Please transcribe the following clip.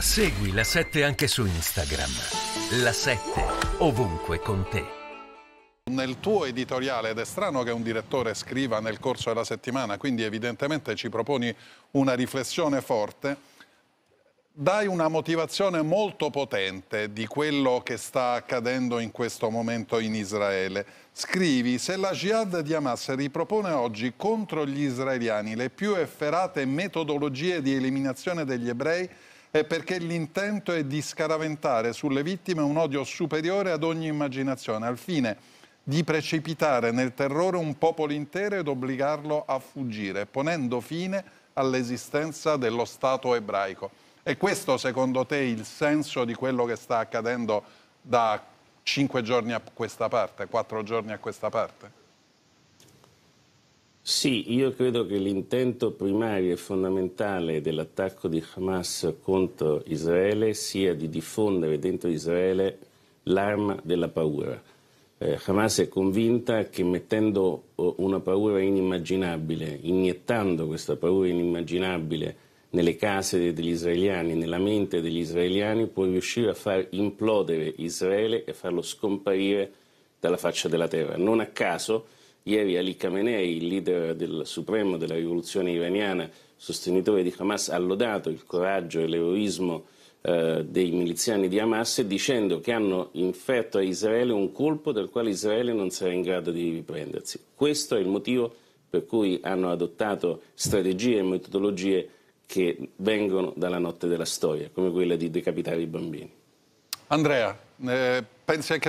Segui la 7 anche su Instagram. La 7 ovunque con te. Nel tuo editoriale, ed è strano che un direttore scriva nel corso della settimana, quindi evidentemente ci proponi una riflessione forte, dai una motivazione molto potente di quello che sta accadendo in questo momento in Israele. Scrivi, se la jihad di Hamas ripropone oggi contro gli israeliani le più efferate metodologie di eliminazione degli ebrei, è perché l'intento è di scaraventare sulle vittime un odio superiore ad ogni immaginazione, al fine di precipitare nel terrore un popolo intero ed obbligarlo a fuggire, ponendo fine all'esistenza dello Stato ebraico. E questo secondo te il senso di quello che sta accadendo da cinque giorni a questa parte, quattro giorni a questa parte? Sì, io credo che l'intento primario e fondamentale dell'attacco di Hamas contro Israele sia di diffondere dentro Israele l'arma della paura. Eh, Hamas è convinta che mettendo eh, una paura inimmaginabile, iniettando questa paura inimmaginabile nelle case degli israeliani, nella mente degli israeliani, può riuscire a far implodere Israele e farlo scomparire dalla faccia della terra. Non a caso Ieri Ali Khamenei, il leader del supremo della rivoluzione iraniana, sostenitore di Hamas, ha lodato il coraggio e l'eroismo eh, dei miliziani di Hamas dicendo che hanno inferto a Israele un colpo dal quale Israele non sarà in grado di riprendersi. Questo è il motivo per cui hanno adottato strategie e metodologie che vengono dalla notte della storia, come quella di decapitare i bambini. Andrea, eh, pensi anche tu?